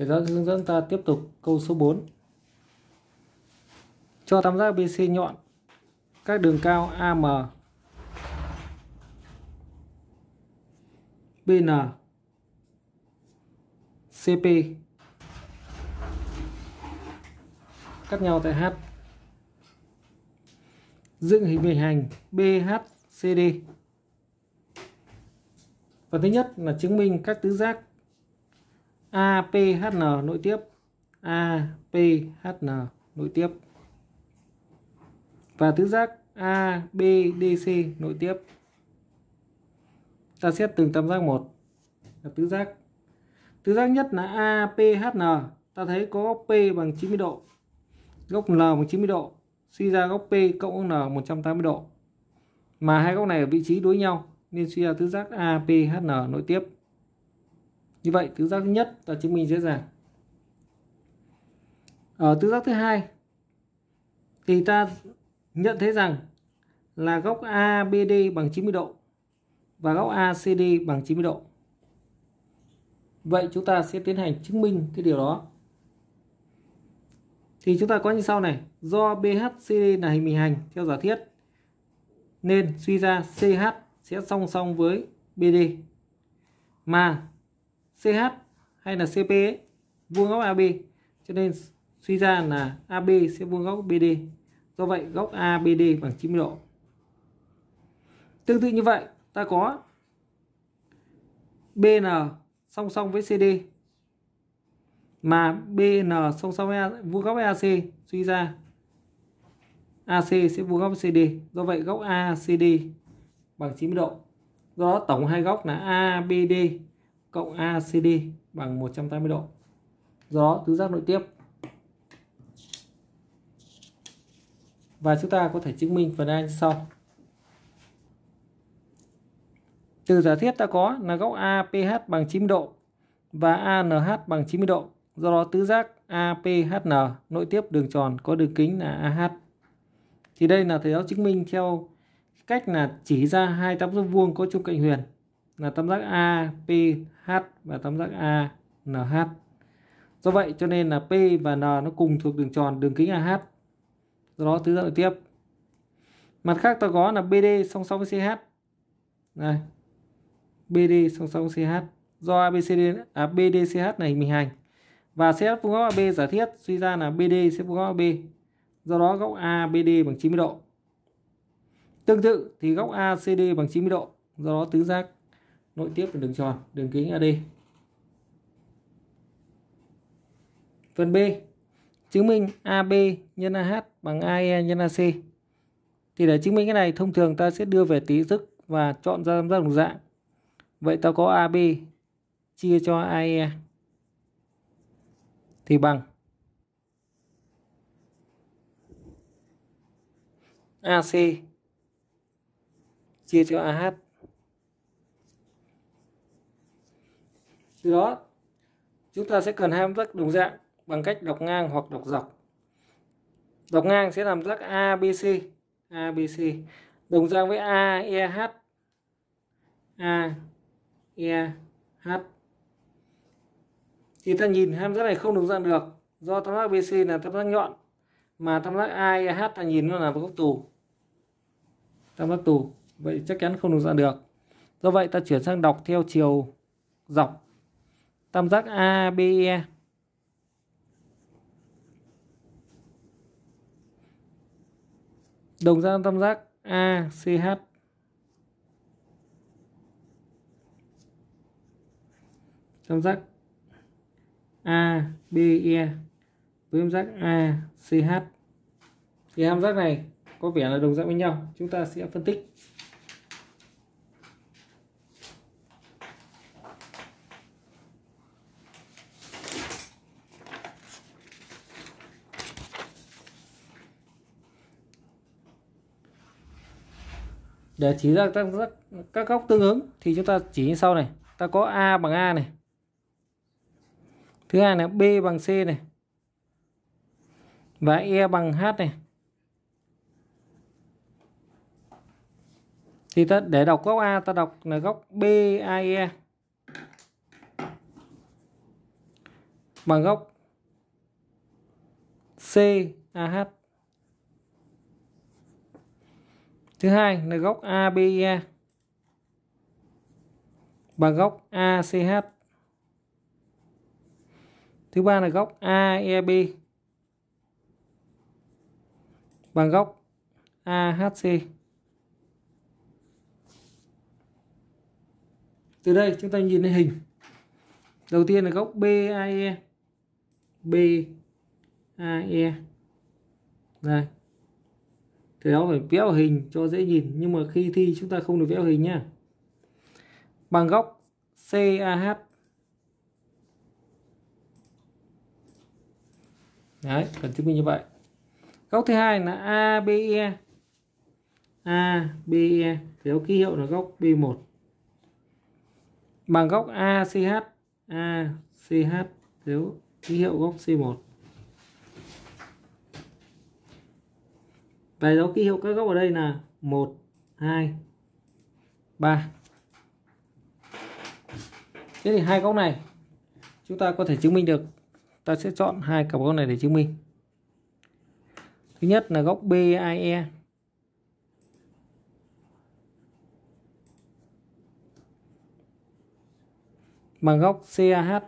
thầy giáo hướng dẫn ta tiếp tục câu số 4 cho tam giác BC nhọn các đường cao AM BN CP cắt nhau tại H dựng hình bình hành BHCD phần thứ nhất là chứng minh các tứ giác APHN nội tiếp APHN nội tiếp và tứ giác ABDC nội tiếp ta xét từng tam giác một là tứ giác tứ giác nhất là APHN ta thấy có góc P bằng 90 độ góc L bằng 90 độ suy ra góc P cộng N 180 độ mà hai góc này ở vị trí đối nhau nên suy ra tứ giác APHN nội tiếp như vậy tứ giác thứ nhất ta chứng minh dễ dàng ở ờ, tứ giác thứ hai thì ta nhận thấy rằng là góc ABD bằng 90 độ và góc ACD bằng 90 độ. Vậy chúng ta sẽ tiến hành chứng minh cái điều đó. Thì chúng ta có như sau này, do BHCD là hình bình hành theo giả thiết nên suy ra CH sẽ song song với BD mà CH hay là CP ấy, vuông góc AB cho nên suy ra là AB sẽ vuông góc BD do vậy góc ABD bằng 90 độ tương tự như vậy ta có BN song song với CD mà BN song song với vuông góc với AC suy ra AC sẽ vuông góc CD do vậy góc ACD bằng 90 độ do đó tổng hai góc là ABD cộng ACD bằng 180 độ. Do đó tứ giác nội tiếp. Và chúng ta có thể chứng minh phần A sau. Từ giả thiết ta có là góc APH bằng 90 độ và ANH bằng 90 độ. Do đó tứ giác APHN nội tiếp đường tròn có đường kính là AH. Thì đây là thầy giáo chứng minh theo cách là chỉ ra hai tam giác vuông có chung cạnh huyền là tam giác A, P, H và tam giác A, NH. Do vậy cho nên là P và N nó cùng thuộc đường tròn đường kính AH. Do đó tứ giác nội tiếp. Mặt khác ta có là BD song song với CH. Này. BD song song với CH. Do ABCD à BDCH này hình bình hành và CH vuông góc AB giả thiết suy ra là BD sẽ vuông góc AB. Do đó góc ABD bằng 90 độ. Tương tự thì góc ACD bằng 90 độ, do đó tứ giác nội tiếp là đường tròn đường kính AD phần B chứng minh AB nhân AH bằng AE nhân AC thì để chứng minh cái này thông thường ta sẽ đưa về tí thức và chọn ra tam đồng dạng vậy ta có AB chia cho AE thì bằng AC chia cho AH từ đó chúng ta sẽ cần hai âm giác đồng dạng bằng cách đọc ngang hoặc đọc dọc đọc ngang sẽ làm giác ABC ABC đồng dạng với A E H A E H thì ta nhìn hai giác này không đồng dạng được do tam giác BC là tam giác nhọn mà tam giác AEH ta nhìn nó là một góc tù tam giác tù vậy chắc chắn không đồng dạng được do vậy ta chuyển sang đọc theo chiều dọc tam giác ABE đồng dạng tam giác ACH tam giác ABE với tam giác ACH thì tam giác này có vẻ là đồng dạng với nhau chúng ta sẽ phân tích để chỉ ra các, các, góc tương ứng thì chúng ta chỉ như sau này ta có a bằng a này thứ hai là b bằng c này và e bằng h này thì ta để đọc góc a ta đọc là góc bae bằng góc CAH thứ hai là góc ABE bằng góc ACH thứ ba là góc AEB bằng góc AHC từ đây chúng ta nhìn thấy hình đầu tiên là góc BAE BAE đây thì nó phải vẽ hình cho dễ nhìn nhưng mà khi thi chúng ta không được vẽ hình nha bằng góc CAH đấy cần chứng minh như vậy góc thứ hai là ABE ABE thì ký hiệu là góc B1 bằng góc ACH ACH thiếu ký hiệu góc C1 Vậy dấu ký hiệu các góc ở đây là 1, 2, 3. Thế thì hai góc này chúng ta có thể chứng minh được. Ta sẽ chọn hai cặp góc này để chứng minh. Thứ nhất là góc BIE Bằng góc CAH.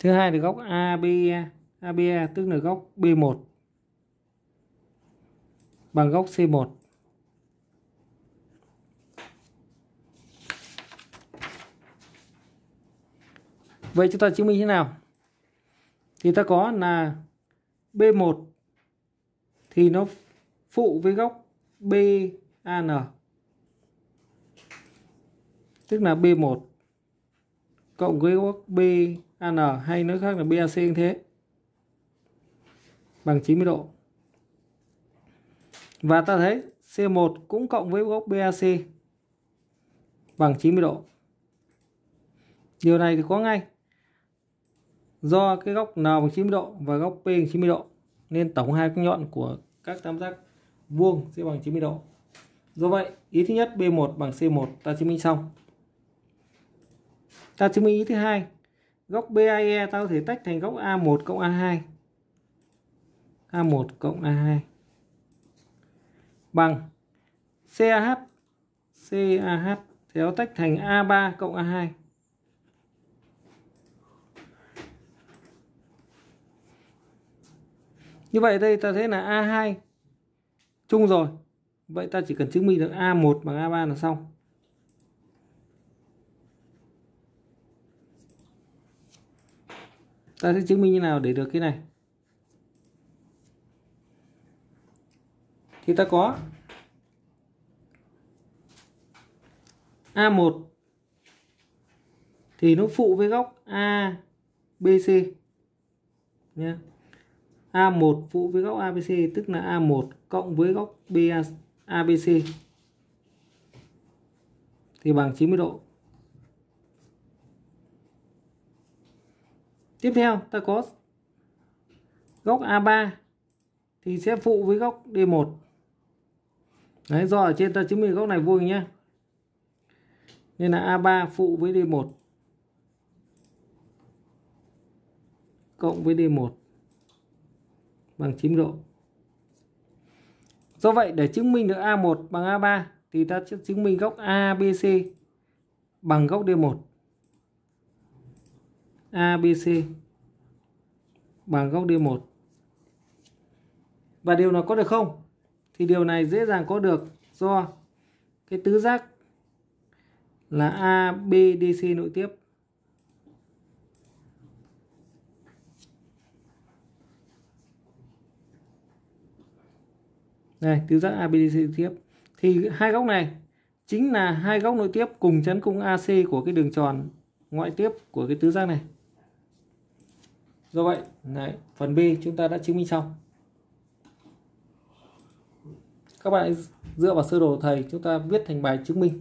Thứ hai là góc ABE. ABE tức là góc B1 bằng góc C1. Vậy chúng ta chứng minh thế nào? Thì ta có là B1 thì nó phụ với góc BAN. Tức là B1 cộng với góc BAN hay nói khác là BAC như thế. Bằng 90 độ. Và ta thấy C1 cũng cộng với góc BAC bằng 90 độ. Điều này thì có ngay. Do cái góc N bằng 90 độ và góc P bằng 90 độ nên tổng hai các nhọn của các tam giác vuông sẽ bằng 90 độ. Do vậy, ý thứ nhất B1 bằng C1 ta chứng minh xong. Ta chứng minh ý thứ hai, góc BAE ta có thể tách thành góc A1 cộng A2. A1 cộng A2 bằng CAH CAH chéo tách thành A3 cộng A2 Như vậy đây ta thấy là A2 chung rồi Vậy ta chỉ cần chứng minh được A1 bằng A3 là xong Ta sẽ chứng minh như nào để được cái này thì ta có A1 thì nó phụ với góc ABC nhé A1 phụ với góc ABC tức là A1 cộng với góc BA, ABC thì bằng 90 độ. Tiếp theo ta có góc A3 thì sẽ phụ với góc D1 Đấy do ở trên ta chứng minh góc này vuông nhé. Nên là A3 phụ với D1 cộng với D1 bằng 9 độ. Do vậy để chứng minh được A1 bằng A3 thì ta sẽ chứng minh góc ABC bằng góc D1. ABC bằng góc D1. Và điều này có được không? thì điều này dễ dàng có được do cái tứ giác là ABDC nội tiếp. Đây, tứ giác ABDC nội tiếp. Thì hai góc này chính là hai góc nội tiếp cùng chắn cung AC của cái đường tròn ngoại tiếp của cái tứ giác này. Do vậy, này phần B chúng ta đã chứng minh xong các bạn dựa vào sơ đồ thầy chúng ta viết thành bài chứng minh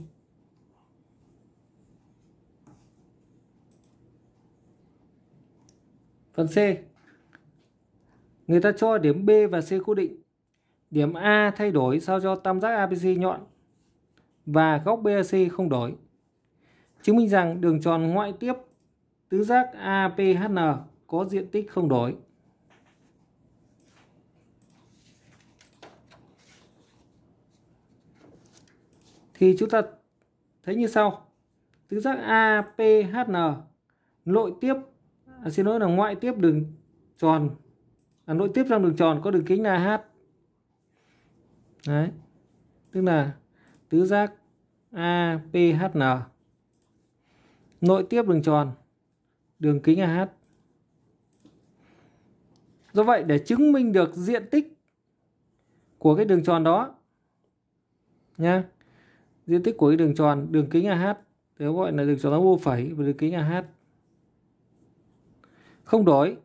phần C người ta cho điểm B và C cố định điểm A thay đổi sao cho tam giác ABC nhọn và góc BAC không đổi chứng minh rằng đường tròn ngoại tiếp tứ giác APHN có diện tích không đổi thì chúng ta thấy như sau tứ giác APHN nội tiếp à, xin lỗi là ngoại tiếp đường tròn à, nội tiếp trong đường tròn có đường kính là H đấy tức là tứ giác APHN nội tiếp đường tròn đường kính là h do vậy để chứng minh được diện tích của cái đường tròn đó nha diện tích của cái đường tròn đường kính AH thì gọi là đường tròn ô phẩy và đường kính AH không đổi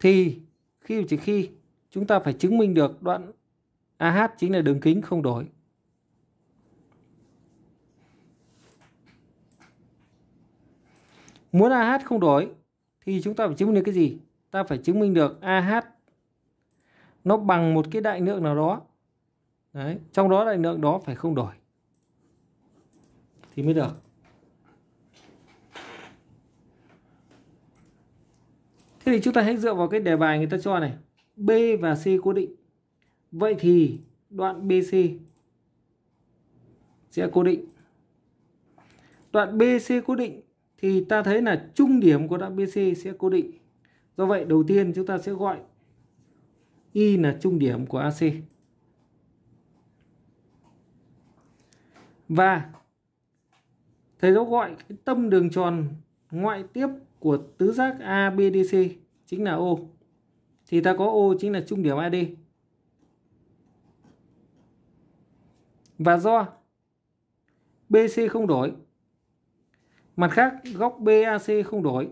thì khi chỉ khi chúng ta phải chứng minh được đoạn AH chính là đường kính không đổi muốn AH không đổi thì chúng ta phải chứng minh được cái gì ta phải chứng minh được AH nó bằng một cái đại lượng nào đó Đấy, trong đó đại lượng đó phải không đổi thì mới được. Thế thì chúng ta hãy dựa vào cái đề bài người ta cho này. B và C cố định. Vậy thì đoạn BC sẽ cố định. Đoạn BC cố định thì ta thấy là trung điểm của đoạn BC sẽ cố định. Do vậy đầu tiên chúng ta sẽ gọi Y là trung điểm của AC. và thầy giáo gọi cái tâm đường tròn ngoại tiếp của tứ giác ABDC chính là O thì ta có O chính là trung điểm AD và do BC không đổi mặt khác góc BAC không đổi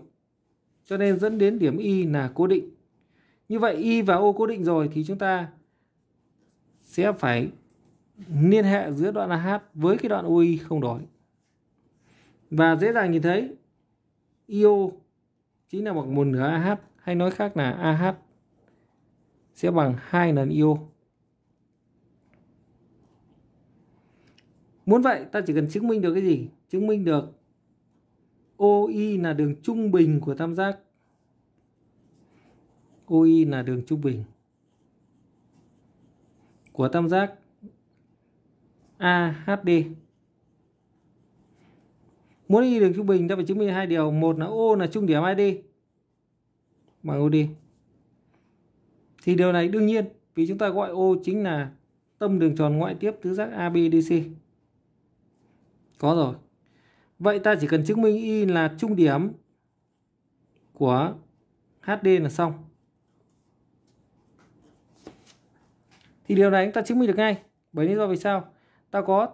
cho nên dẫn đến điểm Y là cố định như vậy Y và O cố định rồi thì chúng ta sẽ phải liên hệ giữa đoạn AH với cái đoạn OI không đổi. Và dễ dàng nhìn thấy IO chính là bằng một nửa AH hay nói khác là AH sẽ bằng hai lần IO. Muốn vậy ta chỉ cần chứng minh được cái gì? Chứng minh được OI là đường trung bình của tam giác. OI là đường trung bình của tam giác AHD. Muốn đi đường trung bình ta phải chứng minh hai điều, một là O là trung điểm ID bằng OD. Thì điều này đương nhiên vì chúng ta gọi O chính là tâm đường tròn ngoại tiếp tứ giác ABDC. Có rồi. Vậy ta chỉ cần chứng minh Y là trung điểm của HD là xong. Thì điều này chúng ta chứng minh được ngay. Bởi lý do vì sao? ta có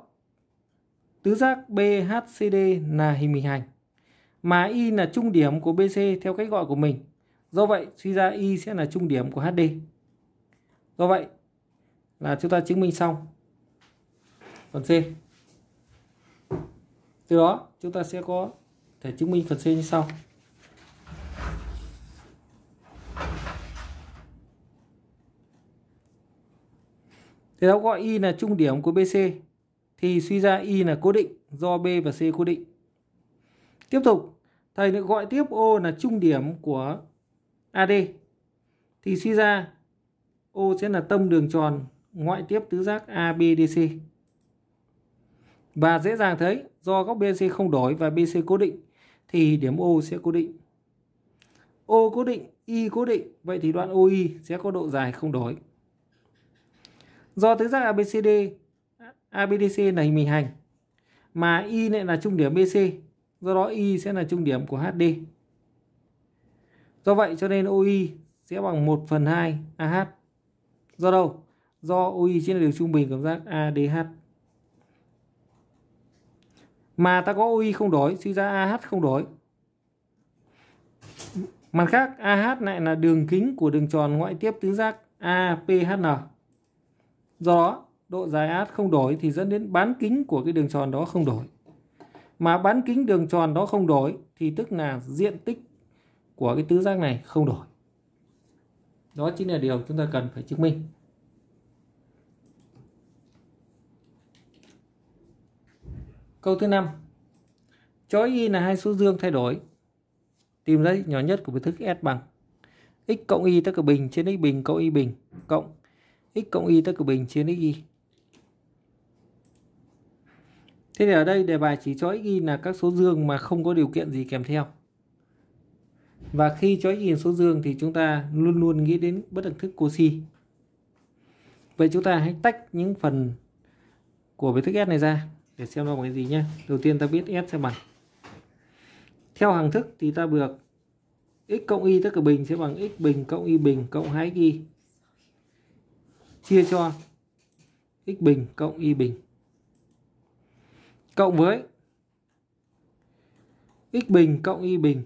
tứ giác BHCD là hình bình hành mà Y là trung điểm của BC theo cách gọi của mình. Do vậy, suy ra Y sẽ là trung điểm của HD. Do vậy, là chúng ta chứng minh xong phần C. Từ đó, chúng ta sẽ có thể chứng minh phần C như sau. Thế đó gọi Y là trung điểm của BC thì suy ra Y là cố định do B và C cố định. Tiếp tục, thầy lại gọi tiếp O là trung điểm của AD thì suy ra O sẽ là tâm đường tròn ngoại tiếp tứ giác ABDC. Và dễ dàng thấy do góc BC không đổi và BC cố định thì điểm O sẽ cố định. O cố định, Y cố định, vậy thì đoạn OI sẽ có độ dài không đổi do tứ giác ABCD ABDC là hình bình hành mà Y lại là trung điểm BC do đó Y sẽ là trung điểm của HD do vậy cho nên OI sẽ bằng 1 phần 2 AH do đâu do OI chính là đường trung bình của giác ADH mà ta có OI không đổi suy ra AH không đổi mặt khác AH lại là đường kính của đường tròn ngoại tiếp tứ giác APHN Do đó, độ dài át không đổi thì dẫn đến bán kính của cái đường tròn đó không đổi. Mà bán kính đường tròn đó không đổi thì tức là diện tích của cái tứ giác này không đổi. Đó chính là điều chúng ta cần phải chứng minh. Câu thứ 5. Cho y là hai số dương thay đổi. Tìm ra nhỏ nhất của biểu thức S bằng x cộng y tất cả bình trên x bình cộng y bình cộng x cộng y tất cả bình trên x y thế thì ở đây đề bài chỉ cho x y là các số dương mà không có điều kiện gì kèm theo và khi cho x y số dương thì chúng ta luôn luôn nghĩ đến bất đẳng thức Cauchy vậy chúng ta hãy tách những phần của biểu thức s này ra để xem nó bằng cái gì nhé đầu tiên ta biết s sẽ bằng theo hàng thức thì ta được x cộng y tất cả bình sẽ bằng x bình cộng y bình cộng 2 y chia cho x bình cộng y bình cộng với x bình cộng y bình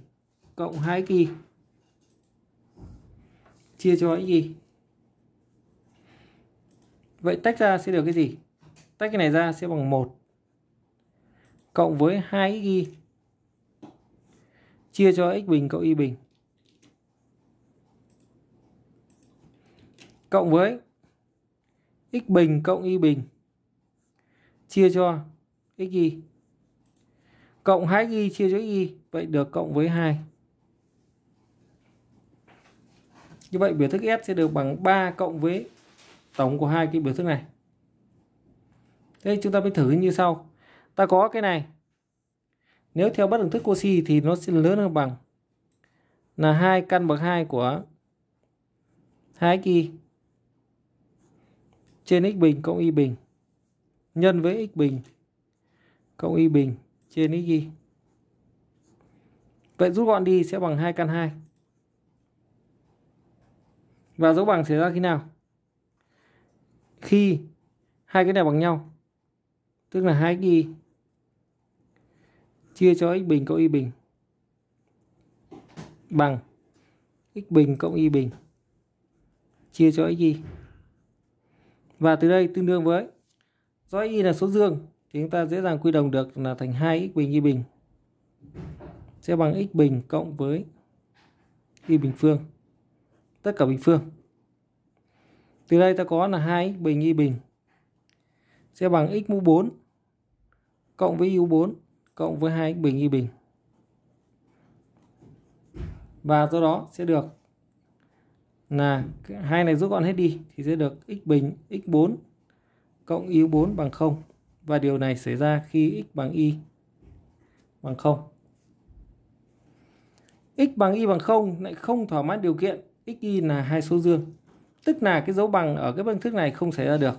cộng 2 y chia cho y vậy tách ra sẽ được cái gì tách cái này ra sẽ bằng 1 cộng với 2 y chia cho x bình cộng y bình cộng với x bình cộng y bình chia cho x y cộng 2y chia cho y vậy được cộng với 2 như vậy biểu thức S sẽ được bằng 3 cộng với tổng của hai cái biểu thức này đây chúng ta mới thử như sau ta có cái này nếu theo bất đẳng thức Cauchy thì nó sẽ lớn hơn bằng là hai căn bậc 2 của 2 y trên x bình cộng y bình nhân với x bình cộng y bình trên x y. Vậy rút gọn đi sẽ bằng 2 căn 2. Và dấu bằng xảy ra khi nào? Khi hai cái này bằng nhau. Tức là hai y chia cho x bình cộng y bình bằng x bình cộng y bình chia cho x y. Và từ đây tương đương với do y là số dương thì chúng ta dễ dàng quy đồng được là thành 2x bình y bình sẽ bằng x bình cộng với y bình phương tất cả bình phương từ đây ta có là 2x bình y bình sẽ bằng x mũ 4 cộng với y mũ 4 cộng với 2x bình y bình và do đó sẽ được là hai này rút gọn hết đi thì sẽ được x bình x4 cộng y4 bằng 0 và điều này xảy ra khi x bằng y bằng 0. x bằng y bằng 0 lại không thỏa mãn điều kiện x y là hai số dương. Tức là cái dấu bằng ở cái phương thức này không xảy ra được.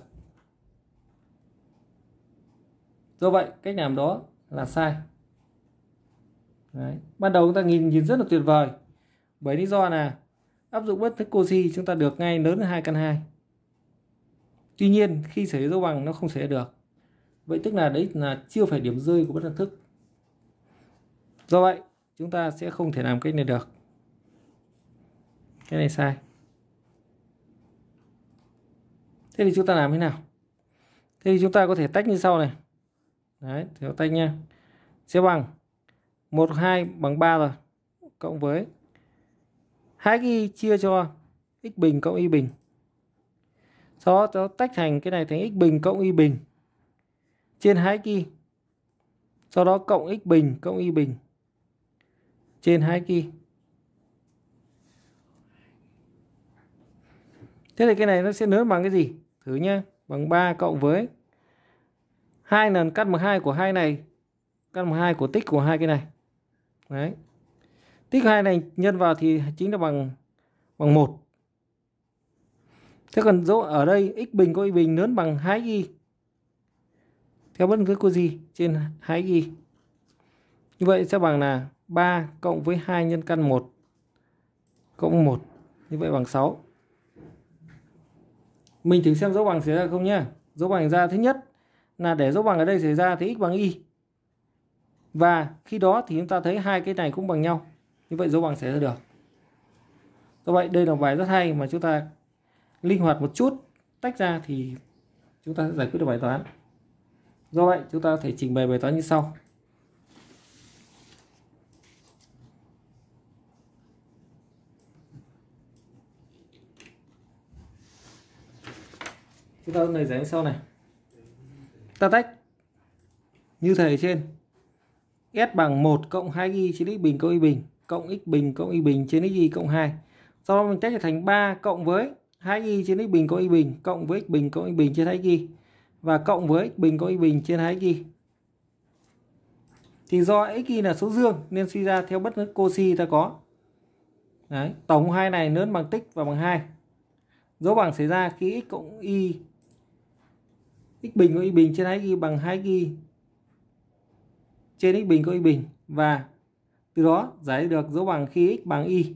Do vậy, cách làm đó là sai. Đấy. Ban đầu chúng ta nhìn nhìn rất là tuyệt vời. Bởi lý do là áp dụng bất thức oxy chúng ta được ngay lớn hơn hai căn hai tuy nhiên khi xảy ra dấu bằng nó không xảy ra được vậy tức là đấy là chưa phải điểm rơi của bất đẳng thức do vậy chúng ta sẽ không thể làm cách này được cái này sai thế thì chúng ta làm thế nào thế thì chúng ta có thể tách như sau này đấy thì tách nha sẽ bằng 1 2 bằng 3 rồi cộng với hãy ghi chia cho x bình cộng y bình sau đó cháu tách thành cái này thành x bình cộng y bình trên hãy ghi sau đó cộng x bình cộng y bình trên hãy ghi thế thì cái này nó sẽ lớn bằng cái gì thử nhá bằng 3 cộng với hai lần căn bậc hai của hai này căn bậc hai của tích của hai cái này đấy tích hai này nhân vào thì chính là bằng bằng một thế còn dấu ở đây x bình có y bình lớn bằng 2 y theo bất cứ cô gì trên 2 y như vậy sẽ bằng là 3 cộng với 2 nhân căn 1 cộng 1 như vậy bằng 6 mình thử xem dấu bằng xảy ra không nhá dấu bằng ra thứ nhất là để dấu bằng ở đây xảy ra thì x bằng y và khi đó thì chúng ta thấy hai cái này cũng bằng nhau như vậy dấu bằng sẽ ra được do vậy đây là một bài rất hay mà chúng ta linh hoạt một chút tách ra thì chúng ta sẽ giải quyết được bài toán do vậy chúng ta có thể trình bày bài toán như sau chúng ta lời giải như sau này ta tách như thầy trên S bằng 1 cộng 2y trên x bình cộng y bình cộng x bình cộng y bình trên x y cộng 2. Sau đó mình tách thành 3 cộng với 2y trên x bình cộng y bình cộng với x bình cộng y bình trên 2y và cộng với x bình cộng y bình trên 2y. Thì do xy là số dương nên suy ra theo bất cứ cosi ta có. Đấy, tổng hai này lớn bằng tích và bằng 2. Dấu bằng xảy ra khi x cộng y x bình cộng y bình trên 2y bằng 2y trên x bình cộng y bình và từ đó giải được dấu bằng khi x bằng y.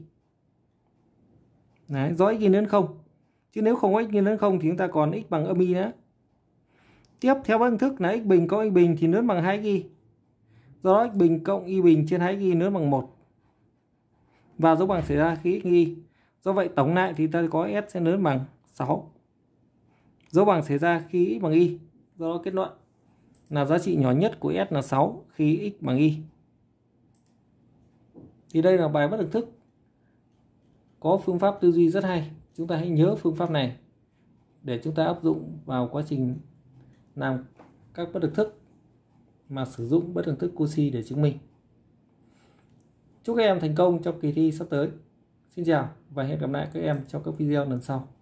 Đấy, do x nghiêng đến 0. Chứ nếu không có x nghiêng đến 0 thì chúng ta còn x bằng âm y nữa. Tiếp theo các hình thức là x bình cộng y bình thì lớn bằng 2y. Do đó x bình cộng y bình trên 2y lớn bằng 1. Và dấu bằng xảy ra khi x y. Do vậy tổng lại thì ta có s sẽ lớn bằng 6. Dấu bằng xảy ra khi x bằng y. Do đó kết luận là giá trị nhỏ nhất của s là 6 khi x bằng y thì đây là bài bất thực thức có phương pháp tư duy rất hay chúng ta hãy nhớ phương pháp này để chúng ta áp dụng vào quá trình làm các bất thực thức mà sử dụng bất thực thức Cosi để chứng minh chúc các em thành công trong kỳ thi sắp tới xin chào và hẹn gặp lại các em trong các video lần sau